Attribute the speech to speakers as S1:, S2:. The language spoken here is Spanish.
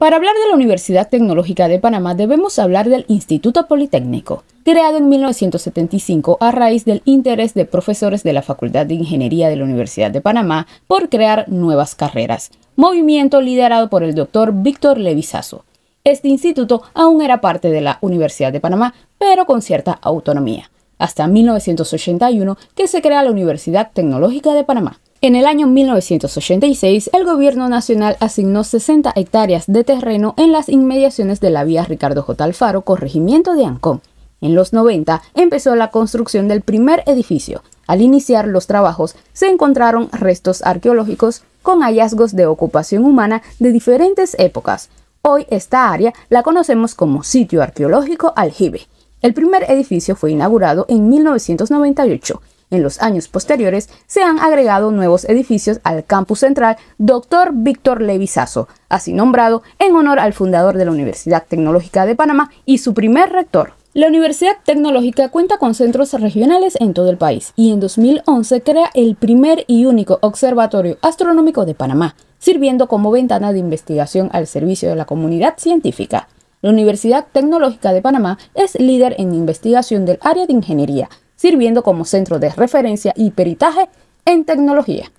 S1: Para hablar de la Universidad Tecnológica de Panamá debemos hablar del Instituto Politécnico, creado en 1975 a raíz del interés de profesores de la Facultad de Ingeniería de la Universidad de Panamá por crear nuevas carreras, movimiento liderado por el doctor Víctor Levisazo. Este instituto aún era parte de la Universidad de Panamá, pero con cierta autonomía, hasta 1981 que se crea la Universidad Tecnológica de Panamá. En el año 1986, el gobierno nacional asignó 60 hectáreas de terreno en las inmediaciones de la vía Ricardo J. Alfaro, corregimiento de Ancón. En los 90 empezó la construcción del primer edificio. Al iniciar los trabajos, se encontraron restos arqueológicos con hallazgos de ocupación humana de diferentes épocas. Hoy esta área la conocemos como sitio arqueológico Aljibe. El primer edificio fue inaugurado en 1998 en los años posteriores se han agregado nuevos edificios al campus central Dr. Víctor Levisazo, así nombrado en honor al fundador de la Universidad Tecnológica de Panamá y su primer rector. La Universidad Tecnológica cuenta con centros regionales en todo el país y en 2011 crea el primer y único Observatorio Astronómico de Panamá, sirviendo como ventana de investigación al servicio de la comunidad científica. La Universidad Tecnológica de Panamá es líder en investigación del área de ingeniería, sirviendo como centro de referencia y peritaje en tecnología.